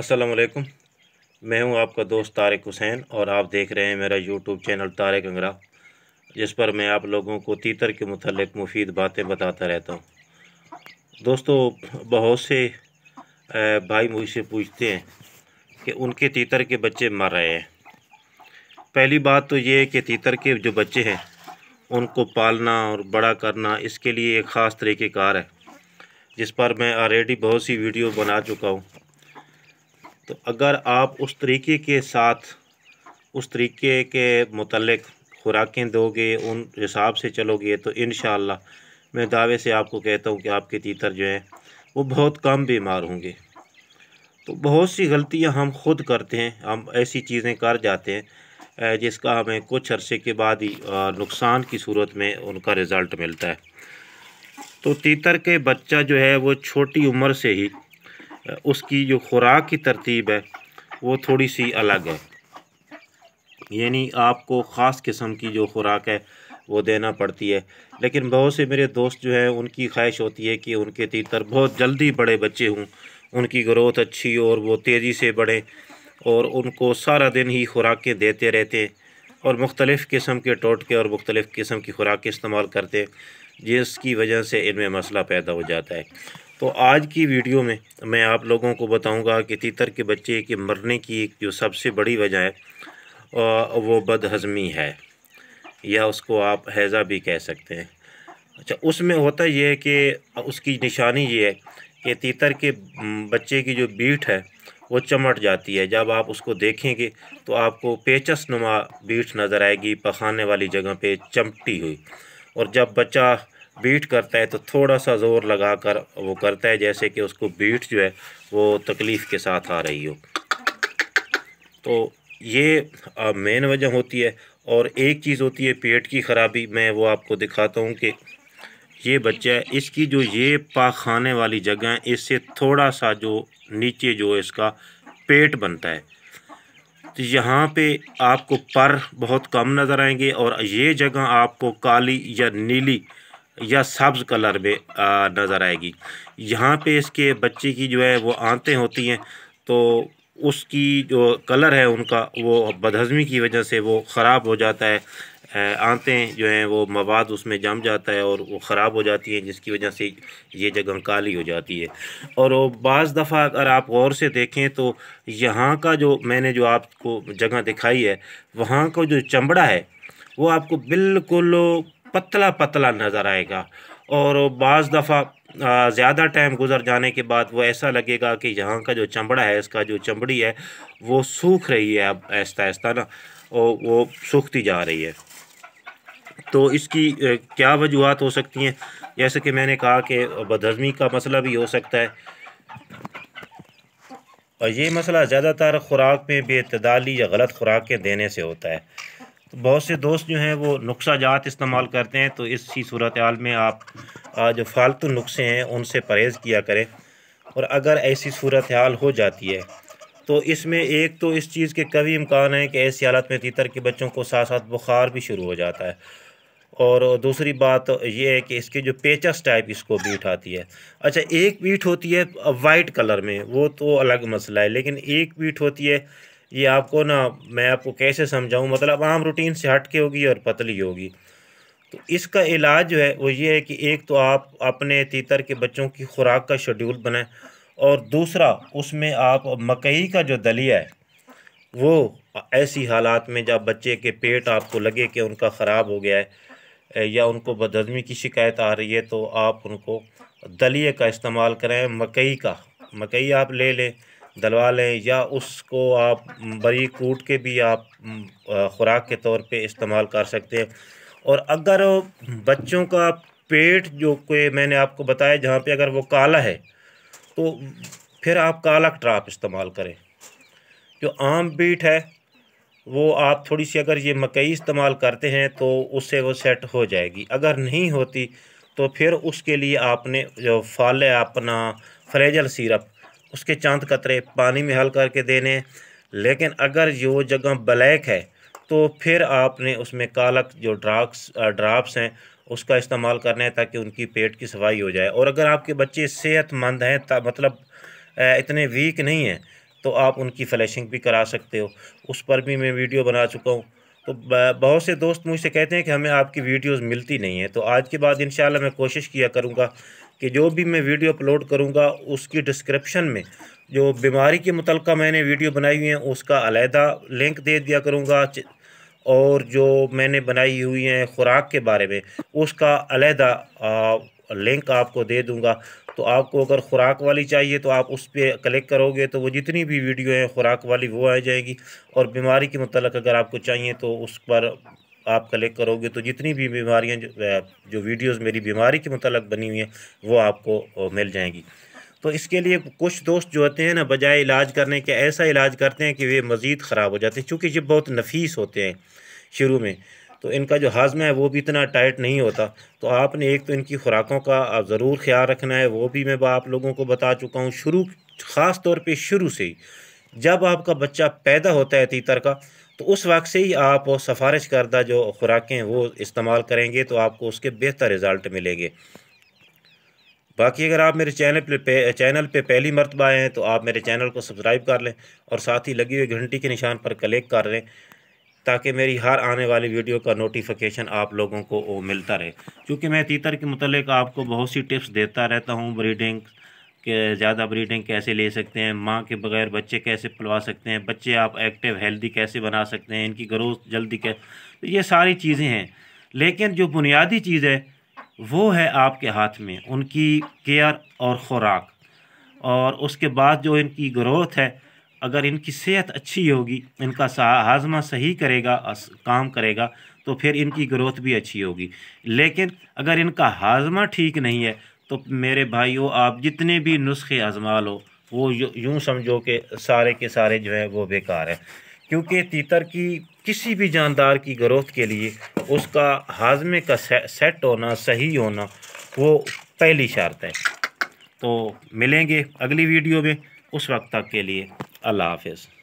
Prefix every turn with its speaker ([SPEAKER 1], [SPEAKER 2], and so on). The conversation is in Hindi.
[SPEAKER 1] असलकुम मैं हूं आपका दोस्त तारिक हुसैन और आप देख रहे हैं मेरा यूट्यूब चैनल तारिक अंगरा जिस पर मैं आप लोगों को तीतर के मतलब मुफीद बातें बताता रहता हूं दोस्तों बहुत से भाई मुझसे पूछते हैं कि उनके तीतर के बच्चे मर रहे हैं पहली बात तो ये है कि तीतर के जो बच्चे हैं उनको पालना और बड़ा करना इसके लिए एक ख़ास तरीक़ेकार है जिस पर मैं ऑलरेडी बहुत सी वीडियो बना चुका हूँ तो अगर आप उस तरीके के साथ उस तरीके के मतलब खुराकें दोगे उन हिसाब से चलोगे तो इन मैं दावे से आपको कहता हूँ कि आपके तीतर जो हैं वो बहुत कम बीमार होंगे तो बहुत सी गलतियाँ हम खुद करते हैं हम ऐसी चीज़ें कर जाते हैं जिसका हमें कुछ अरसे के बाद ही नुकसान की सूरत में उनका रिज़ल्ट मिलता है तो तीतर के बच्चा जो है वो छोटी उम्र से ही उसकी जो खुराक की तरतीब है वो थोड़ी सी अलग है यानी आपको ख़ास किस्म की जो खुराक है वो देना पड़ती है लेकिन बहुत से मेरे दोस्त जो हैं उनकी ख्वाहिश होती है कि उनके तीतर बहुत जल्दी बड़े बच्चे हों उनकी ग्रोथ अच्छी और वो तेज़ी से बढ़ें और उनको सारा दिन ही खुराकें देते रहते और मुख्तलिफ़ किस्म के टोटके और मुख्तलिफ़ किस्म की खुराकें इस्तेमाल करते जिसकी वजह से इनमें मसला पैदा हो जाता है तो आज की वीडियो में मैं आप लोगों को बताऊंगा कि तीतर के बच्चे के मरने की एक जो सबसे बड़ी वजह है वो बदहज़मी है या उसको आप हैज़ा भी कह सकते हैं अच्छा उसमें होता यह है कि उसकी निशानी ये है कि तीतर के बच्चे की जो बीट है वो चमट जाती है जब आप उसको देखेंगे तो आपको पेचस नुमा बीट नज़र आएगी पखाने वाली जगह पे चमटी हुई और जब बच्चा बीट करता है तो थोड़ा सा ज़ोर लगा कर वो करता है जैसे कि उसको बीट जो है वो तकलीफ़ के साथ आ रही हो तो ये मेन वजह होती है और एक चीज़ होती है पेट की ख़राबी मैं वो आपको दिखाता हूँ कि ये बच्चा है इसकी जो ये पाखाने वाली जगह है इससे थोड़ा सा जो नीचे जो इसका पेट बनता है तो यहाँ पे आपको पर बहुत कम नज़र आएंगे और ये जगह आपको काली या नीली या सब्ज़ कलर में नज़र आएगी यहाँ पे इसके बच्चे की जो है वो आते होती हैं तो उसकी जो कलर है उनका वो बदहज़मी की वजह से वो ख़राब हो जाता है आंतें जो हैं वो मवाद उसमें जम जाता है और वो ख़राब हो जाती हैं जिसकी वजह से ये जगह काली हो जाती है और वो बज़ दफ़ा अगर आप गौर से देखें तो यहाँ का जो मैंने जो आपको जगह दिखाई है वहाँ का जो चमड़ा है वो आपको बिल्कुल पतला पतला नज़र आएगा और बज़ दफ़ा ज़्यादा टाइम गुजर जाने के बाद वो ऐसा लगेगा कि यहाँ का जो चमड़ा है इसका जो चमड़ी है वो सूख रही है अब ऐसा ऐसा ना और वो सूखती जा रही है तो इसकी क्या वजूहत हो सकती हैं जैसे कि मैंने कहा कि बदहजमी का मसला भी हो सकता है और ये मसला ज़्यादातर खुराक में बेतदाली या गलत ख़ुराकें देने से होता है तो बहुत से दोस्त जो हैं वो नुस्खा जात इस्तेमाल करते हैं तो इसी सूरत हाल में आप जो फालतू नुस्खे हैं उनसे परहेज़ किया करें और अगर ऐसी सूरत हाल हो जाती है तो इसमें एक तो इस चीज़ के कभी इम्कान है कि ऐसी हालत में तीतर के बच्चों को साथ साथ बुखार भी शुरू हो जाता है और दूसरी बात यह है कि इसके जो पेचस टाइप इसको बीट आती है अच्छा एक बीट होती है वाइट कलर में वो तो अलग मसला है लेकिन एक बीट होती है ये आपको ना मैं आपको कैसे समझाऊँ मतलब आम रूटीन से हट के होगी और पतली होगी तो इसका इलाज जो है वो ये है कि एक तो आप अपने तीतर के बच्चों की खुराक का शेड्यूल बनाएं और दूसरा उसमें आप मकई का जो दलिया है वो ऐसी हालात में जब बच्चे के पेट आपको लगे कि उनका ख़राब हो गया है या उनको बदहजमी की शिकायत आ रही है तो आप उनको दलिए का इस्तेमाल करें मकई का मकई आप ले लें दलवा लें या उसको आप बरी कूट के भी आप ख़ुराक के तौर पे इस्तेमाल कर सकते हैं और अगर बच्चों का पेट जो के मैंने आपको बताया जहाँ पे अगर वो काला है तो फिर आप काला ट्राप इस्तेमाल करें जो आम बीट है वो आप थोड़ी सी अगर ये मकई इस्तेमाल करते हैं तो उससे वो सेट हो जाएगी अगर नहीं होती तो फिर उसके लिए आपने जो फल है अपना फ्रेजल सिरप उसके चांद कतरे पानी में हल करके देने लेकिन अगर जो जगह ब्लैक है तो फिर आपने उसमें कालक जो ड्राग्स ड्राप्स हैं उसका इस्तेमाल करना है ताकि उनकी पेट की सफाई हो जाए और अगर आपके बच्चे सेहतमंद हैं मतलब इतने वीक नहीं हैं तो आप उनकी फ्लैशिंग भी करा सकते हो उस पर भी मैं वीडियो बना चुका हूँ तो बहुत से दोस्त मुझसे कहते हैं कि हमें आपकी वीडियोस मिलती नहीं है तो आज के बाद इन मैं कोशिश किया करूँगा कि जो भी मैं वीडियो अपलोड करूँगा उसकी डिस्क्रिप्शन में जो बीमारी के मुतलक मैंने वीडियो बनाई हुई है उसका अलहदा लिंक दे दिया करूँगा और जो मैंने बनाई हुई हैं ख़ुराक के बारे में उसका अलहदा लिंक आपको दे दूँगा तो आपको अगर ख़ुराक वाली चाहिए तो आप उस पर क्लिक करोगे तो वो जितनी भी वीडियो हैं ख़ुराक वाली वो आ जाएगी और बीमारी के मतलब अगर आपको चाहिए तो उस पर आप कलेक्ट करोगे तो जितनी भी बीमारियाँ जो, जो वीडियोज़ मेरी बीमारी के मतलब बनी हुई हैं वो आपको मिल जाएंगी तो इसके लिए कुछ दोस्त जो होते हैं ना बजाय इलाज करने के ऐसा इलाज करते हैं कि वे मज़ीद ख़राब हो जाते हैं चूँकि ये बहुत नफीस होते हैं शुरू में तो इनका जो हाजमा है वो भी इतना टाइट नहीं होता तो आपने एक तो इनकी खुराकों का ज़रूर ख्याल रखना है वो भी मैं आप लोगों को बता चुका हूँ शुरू ख़ास तौर पर शुरू से ही जब आपका बच्चा पैदा होता है तीतर का तो उस वक्त से ही आप सफारिश करदा जो खुराकें वो इस्तेमाल करेंगे तो आपको उसके बेहतर रिज़ल्ट मिलेंगे बाकी अगर आप मेरे चैनल पे, पे चैनल पे पहली मरतबा आए हैं तो आप मेरे चैनल को सब्सक्राइब कर लें और साथ ही लगी हुई घंटी के निशान पर क्लिक कर लें ताकि मेरी हर आने वाली वीडियो का नोटिफिकेशन आप लोगों को मिलता रहे क्योंकि मैं तीतर के मतलब आपको बहुत सी टिप्स देता रहता हूँ ब्रीडिंग ज़्यादा ब्रीडिंग कैसे ले सकते हैं माँ के बगैर बच्चे कैसे पलवा सकते हैं बच्चे आप एक्टिव हेल्दी कैसे बना सकते हैं इनकी ग्रोथ जल्दी कैसे तो ये सारी चीज़ें हैं लेकिन जो बुनियादी चीज़ है वो है आपके हाथ में उनकी केयर और ख़ुराक और उसके बाद जो इनकी ग्रोथ है अगर इनकी सेहत अच्छी होगी इनका हाजमा सही करेगा काम करेगा तो फिर इनकी ग्रोथ भी अच्छी होगी लेकिन अगर इनका हाजमा ठीक नहीं है तो मेरे भाइयों आप जितने भी नुस्खे आजमा लो वो यूँ समझो कि सारे के सारे जो है वो बेकार हैं क्योंकि तीतर की किसी भी जानदार की ग्रोथ के लिए उसका हाजमे का से, सेट होना सही होना वो पहली शर्त है तो मिलेंगे अगली वीडियो में उस वक्त तक के लिए अल्लाह हाफिज़